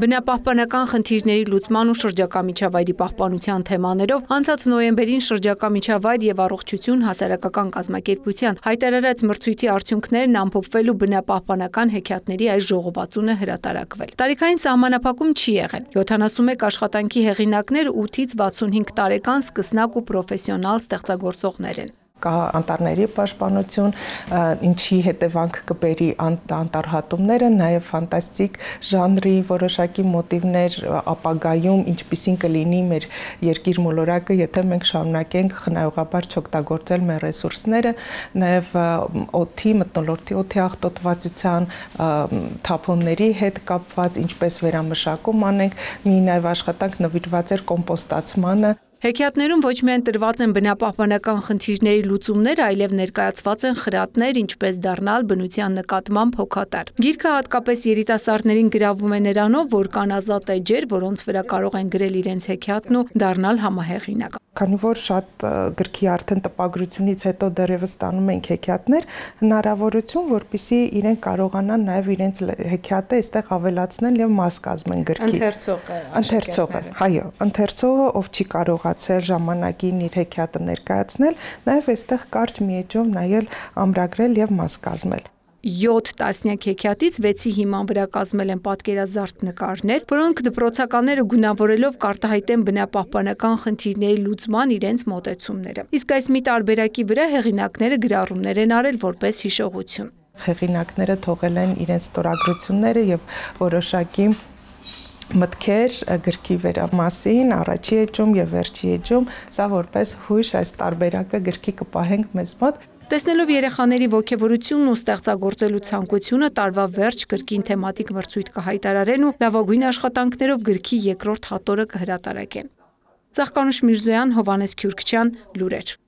Բնապահպանական խնդիրների լուծման ու շրջակա միջավայրի պահպանության թեմաներով անցած նոյեմբերին շրջակա միջավայր և առողջություն հասարակական կազմակերպության հայտարարած մրցույթի արդյունքներն ամփոփվելու բնապահպանական հեքիաթների այս ժողովածունը հրատարակվել։ Տարիքային սահմանափակում չի եղել։ 71 աշխատանքի հեղինակներ 8-ից 65 տարեկան սկսնակ ու պրոֆեսիոնալ ստեղծագործողներ են կա անտառների պաշտպանություն, ինչի հետևանք կբերի անտառհատումները, նաև ֆանտաստիկ ժանրի որոշակի մոտիվներ ապագայում ինչպիսին կլինի մեր երկիր մոլորակը, եթե մենք շարունակենք խնայողաբար չօգտագործել մեր ռեսուրսները, նաև օթի մտնոլորտի օթի աղտոտվածության թափոնների հետ կապված ինչպես վերամշակում անենք, մի նաև աշխատանք նվիրված էր կոմպոստացմանը Հեքիաթներում ոչ միայն տրված են բնապահպանական խնդիրների լուծումներ, այլև ներկայացված են խրատներ, ինչպես դառնալ բնության նկատմամբ հոգատար։ Գիրքը հատկապես երիտասարդներին գրավում է նրանով, որ կան ազատ էջեր, որոնց վրա կարող են գրել իրենց հեքիաթն ու դառնալ համահեղինակ քանի որ շատ գրքի արդեն տպագրությունից հետո դերևս ստանում ենք հեքիաթներ, հնարավորություն, որpիսի իրեն կարողանան նաև իրենց հեքիաթը այստեղ ավելացնել եւ մաս կազմեն գրքի։ Ընթերցողը։ Ընթերցողը, այո, ընթերցողը, ով չի կարողացել ժամանակին իր հեքիաթը ներկայացնել, նաև այստեղ կարճ միջով նայել, ամրագրել եւ մաս կազմել։ 7 տասնյակ հեքիաթից 6-ի հիման վրա կազմել են պատկերազարդ նկարներ, որոնք դպրոցականները գունավորելով կարտահայտեն բնապահպանական խնդիրների լուծման իրենց մոտեցումները։ Իսկ այս մի տարբերակի վրա հեղինակները գրառումներ են արել որպես հիշողություն։ Հեղինակները թողել են իրենց ստորագրությունները եւ որոշակի մտքեր գրքի վերամասին, առաջի էջում եւ վերջի էջում, սա որպես հույժ այս տարբերակը գրքի կպահենք մեզ մոտ Տեսնելով երեխաների ողջավորությունն ու ստեղծագործելու ցանկությունը տարվա վերջ գրքին թեմատիկ մրցույթ կհայտարարեն ու լավագույն աշխատանքներով գրքի երկրորդ հատորը կհրատարակեն։ Ծաղկանուշ Միրզոյան, Հովանես Քյուրքչյան, Լուրեր։